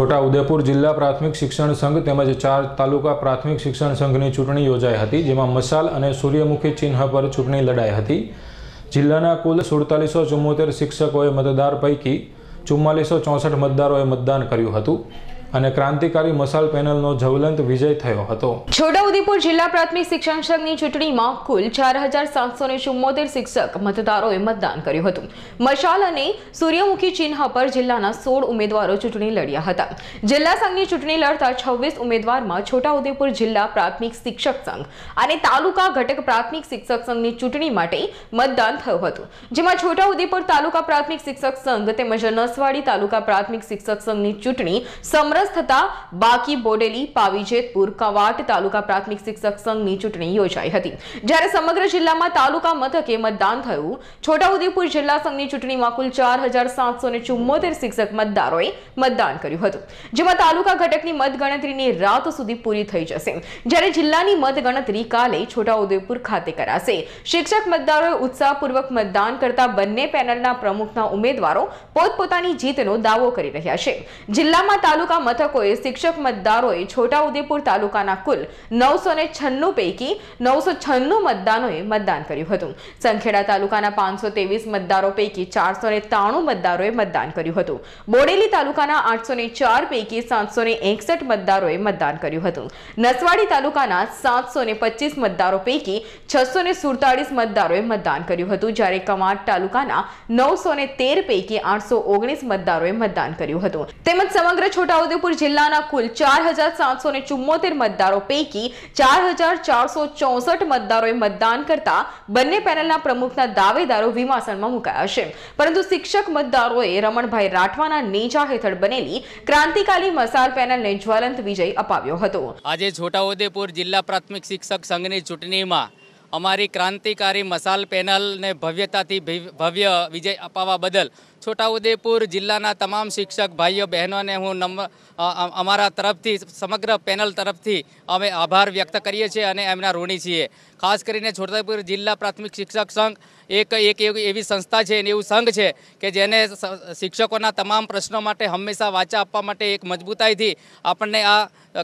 છોટા ઉદેપુર જિલ્લા પ્રાથમિક શિક્ષણ સંઘ તેમજ ચાર તાલુકા પ્રાથમિક શિક્ષણ સંઘની ચૂંટણી યોજાઈ હતી જેમાં મસાલ અને સૂર્યમુખી ચિહ્ન પર ચૂંટણી લડાઈ હતી જિલ્લાના કુલ સુડતાલીસો ચુમ્મોતેર શિક્ષકોએ મતદાર પૈકી ચુમ્માલીસો ચોસઠ મતદારોએ મતદાન કર્યું હતું અને ક્રાંતિકારી મસાલ પેનલનો જ્વલંત વિજય થયો હતો છોટાઉદેપુર જિલ્લા પ્રાથમિક શિક્ષણ ચૂંટણીમાં કુલ ચાર શિક્ષક મતદારોએ મતદાન કર્યું હતું મશાલ અને સૂર્યમુખી ચિહ્ન પર જિલ્લાના સોળ ઉમેદવારો ચૂંટણી લડ્યા હતા જિલ્લા સંઘની ચૂંટણી લડતા છવ્વીસ ઉમેદવારમાં છોટાઉદેપુર જિલ્લા પ્રાથમિક શિક્ષક સંઘ અને તાલુકા ઘટક પ્રાથમિક શિક્ષક સંઘની ચૂંટણી માટે મતદાન થયું હતું જેમાં છોટાઉદેપુર તાલુકા પ્રાથમિક શિક્ષક સંઘ તેમજ નસવાડી તાલુકા પ્રાથમિક શિક્ષક સંઘની ચૂંટણી સમર વરસ થતાં બાકી બોડેલી પાવીજેતપુર કવાટ તાલુકા પ્રાથમિક શિક્ષક સંઘની ચૂંટણી યોજાઈ હતી જ્યારે સમગ્ર જિલ્લામાં તાલુકા મથકે મતદાન થયું છોટાઉદેપુર જિલ્લા સંઘની ચૂંટણીમાં કુલ ચાર શિક્ષક મતદારોએ મતદાન કર્યું હતું જેમાં તાલુકા ઘટકની મતગણતરીની રાત સુધી પૂરી થઈ જશે જ્યારે જિલ્લાની મતગણતરી કાલે છોટાઉદેપુર ખાતે કરાશે શિક્ષક મતદારોએ ઉત્સાહપૂર્વક મતદાન કરતા બંને પેનલના પ્રમુખના ઉમેદવારો પોતપોતાની જીતનો દાવો કરી રહ્યા છે જિલ્લામાં તાલુકા મથકોએ શિક્ષક મતદારોએ છોટાઉદેપુર તાલુકાના કુલ નવસો ને છન્નું પૈકી નવસો છન્નું મતદાનોએ મતદાન કર્યું હતું સંખેડા તાલુકાના પાંચસો ત્રેવીસ મતદારો પૈકી ચારસો ને ત્રાણું મતદારોએ મતદાન કર્યું હતું બોડેલી તાલુકાના આઠસો ને ચાર પૈકી સાતસો ને એકસઠ મતદારોએ મતદાન કર્યું હતું નસવાડી તાલુકાના સાતસો ને પચીસ મતદારો પૈકી છસો ને સુડતાળીસ મતદારોએ મતદાન કર્યું હતું જ્યારે કમાટ તાલુકાના નવસો ને તેર પૈકી આઠસો ઓગણીસ મતદારોએ મતદાન કર્યું હતું તેમજ સમગ્ર છોટાઉદેપુર છોટાઉદેપુર જિલ્લાના કુલ ચાર મતદારો પૈકી ચાર ચોસઠ મતદારોએ મતદાન કરતા બંને પેનલના પ્રમુખના દાવેદારો વિમાસણમાં મુકાયા છે પરંતુ શિક્ષક મતદારોએ રમણભાઈ રાઠવાના નેજા હેઠળ બનેલી ક્રાંતિકારી મસાલ પેનલને જ્વલંત વિજય અપાવ્યો હતો આજે છોટાઉદેપુર જિલ્લા પ્રાથમિક શિક્ષક સંઘની ચૂંટણીમાં અમારી ક્રાંતિકારી મસાલ પેનલને ભવ્યતાથી ભવ્ય વિજય અપાવવા બદલ છોટાઉદેપુર જિલ્લાના તમામ શિક્ષક ભાઈઓ બહેનોને હું નમ અમારા તરફથી સમગ્ર પેનલ તરફથી અમે આભાર વ્યક્ત કરીએ છીએ અને એમના ઋણી છીએ ખાસ કરીને છોટાઉદેપુર જિલ્લા પ્રાથમિક શિક્ષક સંઘ એક એક એવી સંસ્થા છે અને એવું સંઘ છે કે જેને શિક્ષકોના તમામ પ્રશ્નો માટે હંમેશા વાચા આપવા માટે એક મજબૂતાઈથી આપણને આ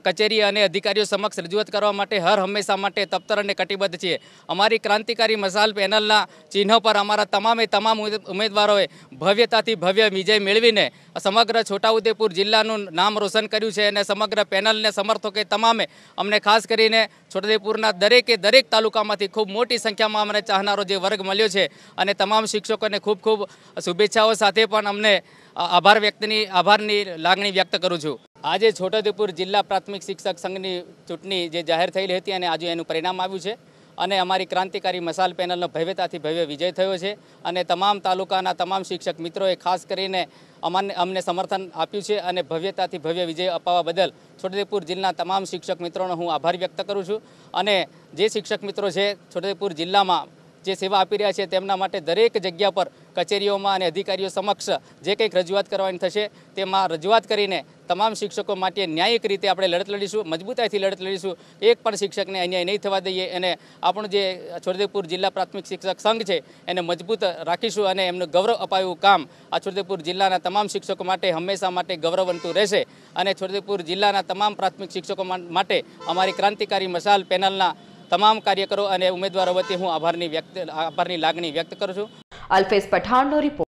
કચેરી અને અધિકારીઓ સમક્ષ રજૂઆત કરવા માટે હર હંમેશા માટે તપ્તર અને કટિબદ્ધ છીએ અમારી ક્રાંતિકારી મસાલ પેનલના ચિહ્નો પર અમારા તમામે તમામ ઉમેદવારોએ ભવ્ય ભવ્યતાથી ભવ્ય વિજય મેળવીને સમગ્ર છોટાઉદેપુર જિલ્લાનું નામ રોશન કર્યું છે અને સમગ્ર પેનલને સમર્થકે તમામે અમને ખાસ કરીને છોટાઉદેપુરના દરેકે દરેક તાલુકામાંથી ખૂબ મોટી સંખ્યામાં અમને ચાહનારો જે વર્ગ મળ્યો છે અને તમામ શિક્ષકોને ખૂબ ખૂબ શુભેચ્છાઓ સાથે પણ અમને આભાર વ્યક્તની આભારની લાગણી વ્યક્ત કરું છું આજે છોટાઉદેપુર જિલ્લા પ્રાથમિક શિક્ષક સંઘની ચૂંટણી જે જાહેર થયેલી હતી અને આજે એનું પરિણામ આવ્યું છે અને અમારી ક્રાંતિકારી મસાલ પેનલનો ભવ્યતાથી ભવ્ય વિજય થયો છે અને તમામ તાલુકાના તમામ શિક્ષક મિત્રોએ ખાસ કરીને અમાને અમને સમર્થન આપ્યું છે અને ભવ્યતાથી ભવ્ય વિજય અપાવવા બદલ છોટાઉદેપુર જિલ્લાના તમામ શિક્ષક મિત્રોનો હું આભાર વ્યક્ત કરું છું અને જે શિક્ષક મિત્રો છે છોટાઉદેપુર જિલ્લામાં જે સેવા આપી રહ્યા છે તેમના માટે દરેક જગ્યા પર કચેરીઓમાં અને અધિકારીઓ સમક્ષ જે કંઈક રજૂઆત કરવાની થશે તેમાં રજૂઆત કરીને તમામ શિક્ષકો માટે ન્યાયિક રીતે આપણે લડત લડીશું મજબૂતાઈથી લડત લડીશું એક પણ શિક્ષકને અન્યાય નહીં થવા દઈએ અને આપણું જે છોડદેવપુર જિલ્લા પ્રાથમિક શિક્ષક સંઘ છે એને મજબૂત રાખીશું અને એમનું ગૌરવ અપાયું કામ આ છોટદેપુર જિલ્લાના તમામ શિક્ષકો માટે હંમેશા માટે ગૌરવવંતું રહેશે અને છોટદેપુર જિલ્લાના તમામ પ્રાથમિક શિક્ષકો માટે અમારી ક્રાંતિકારી મશાલ પેનલના તમામ કાર્યકરો અને ઉમેદવારો વતી હું આભારની વ્યક્ત આભારની લાગણી વ્યક્ત કરું છું અલ્ફેઝ પઠાણનો રિપોર્ટ